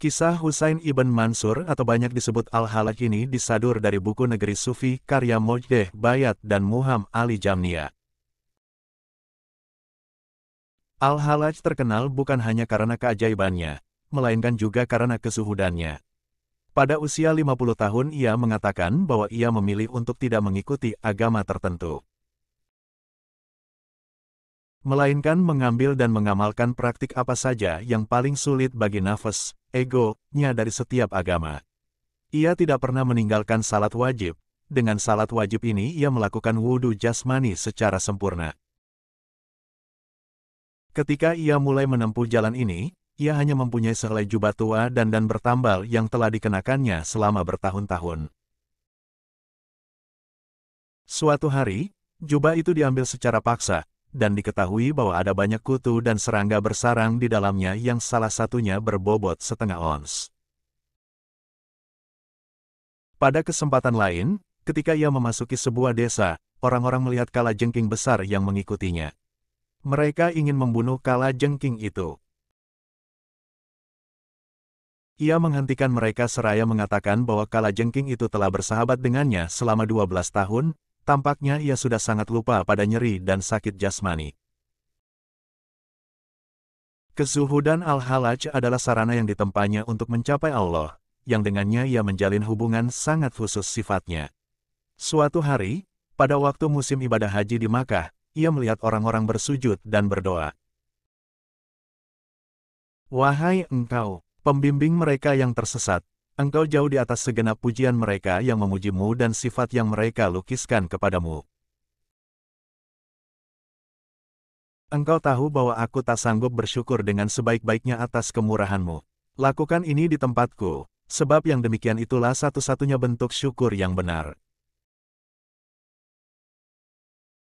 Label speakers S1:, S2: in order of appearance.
S1: Kisah Husain ibn Mansur atau banyak disebut Al-Halak ini disadur dari buku Negeri Sufi karya Mojdeh Bayat dan Muham Ali Jamnia. Al-Halaj terkenal bukan hanya karena keajaibannya, melainkan juga karena kesuhudannya. Pada usia 50 tahun ia mengatakan bahwa ia memilih untuk tidak mengikuti agama tertentu melainkan mengambil dan mengamalkan praktik apa saja yang paling sulit bagi nafas, ego-nya dari setiap agama. Ia tidak pernah meninggalkan salat wajib. Dengan salat wajib ini ia melakukan wudhu jasmani secara sempurna. Ketika ia mulai menempuh jalan ini, ia hanya mempunyai sehelai jubah tua dan dan bertambal yang telah dikenakannya selama bertahun-tahun. Suatu hari, jubah itu diambil secara paksa, dan diketahui bahwa ada banyak kutu dan serangga bersarang di dalamnya yang salah satunya berbobot setengah ons. Pada kesempatan lain, ketika ia memasuki sebuah desa, orang-orang melihat kala jengking besar yang mengikutinya. Mereka ingin membunuh kala jengking itu. Ia menghentikan mereka seraya mengatakan bahwa kala jengking itu telah bersahabat dengannya selama 12 tahun, Tampaknya ia sudah sangat lupa pada nyeri dan sakit jasmani. Kesuhudan al-halaj adalah sarana yang ditempanya untuk mencapai Allah, yang dengannya ia menjalin hubungan sangat khusus sifatnya. Suatu hari, pada waktu musim ibadah haji di Makkah, ia melihat orang-orang bersujud dan berdoa. Wahai engkau, pembimbing mereka yang tersesat, Engkau jauh di atas segenap pujian mereka yang memujimu dan sifat yang mereka lukiskan kepadamu. Engkau tahu bahwa aku tak sanggup bersyukur dengan sebaik-baiknya atas kemurahanmu. Lakukan ini di tempatku, sebab yang demikian itulah satu-satunya bentuk syukur yang benar.